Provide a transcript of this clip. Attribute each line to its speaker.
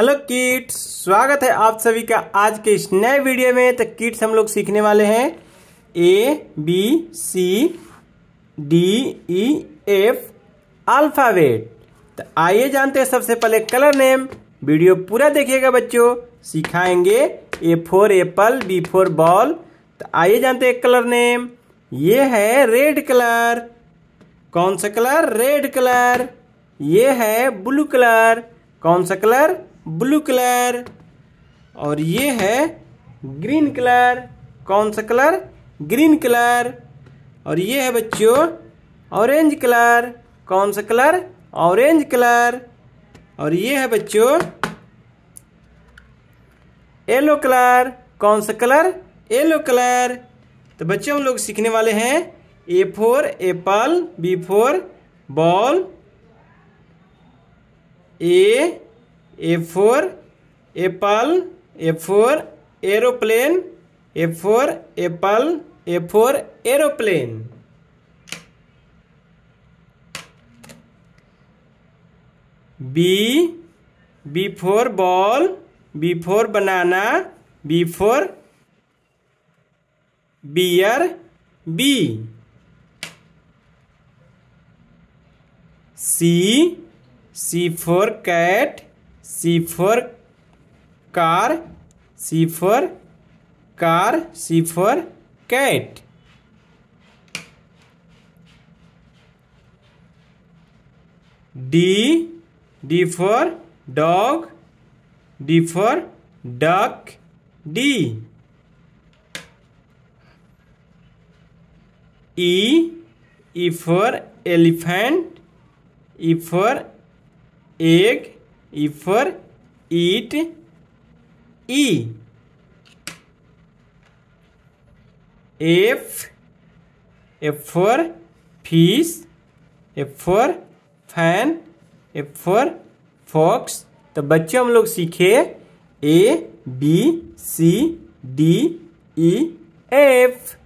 Speaker 1: hello kits स्वागत है आप सभी का आज के इस नए वीडियो में तो किट्स हम लोग सीखने वाले हैं A B C D E F alphabet तो आइए जानते हैं सबसे पहले कलर नेम वीडियो पूरा देखिएगा बच्चों सिखाएंगे A for apple B for ball तो आइए जानते हैं कलर नेम ये है रेड कलर कौन सा कलर रेड कलर ये है ब्लू कलर कौन सा कलर ब्लू कलर और ये है ग्रीन कलर कौन सा कलर ग्रीन कलर और ये है बच्चों ऑरेंज कलर कौन सा कलर ऑरेंज कलर और ये है बच्चों येलो कलर कौन सा कलर येलो कलर तो बच्चों हम लोग सीखने वाले हैं A for apple B for ball A A for apple A for aeroplane A for apple A for aeroplane B B for ball B for banana B for bear B C C for cat C सिफर car C सिफर car C सिफर cat D D for dog D for duck D E E for elephant E for egg if it e f f for fish f for fan f for fox तो बच्चे हम लोग सीखे A B C D E F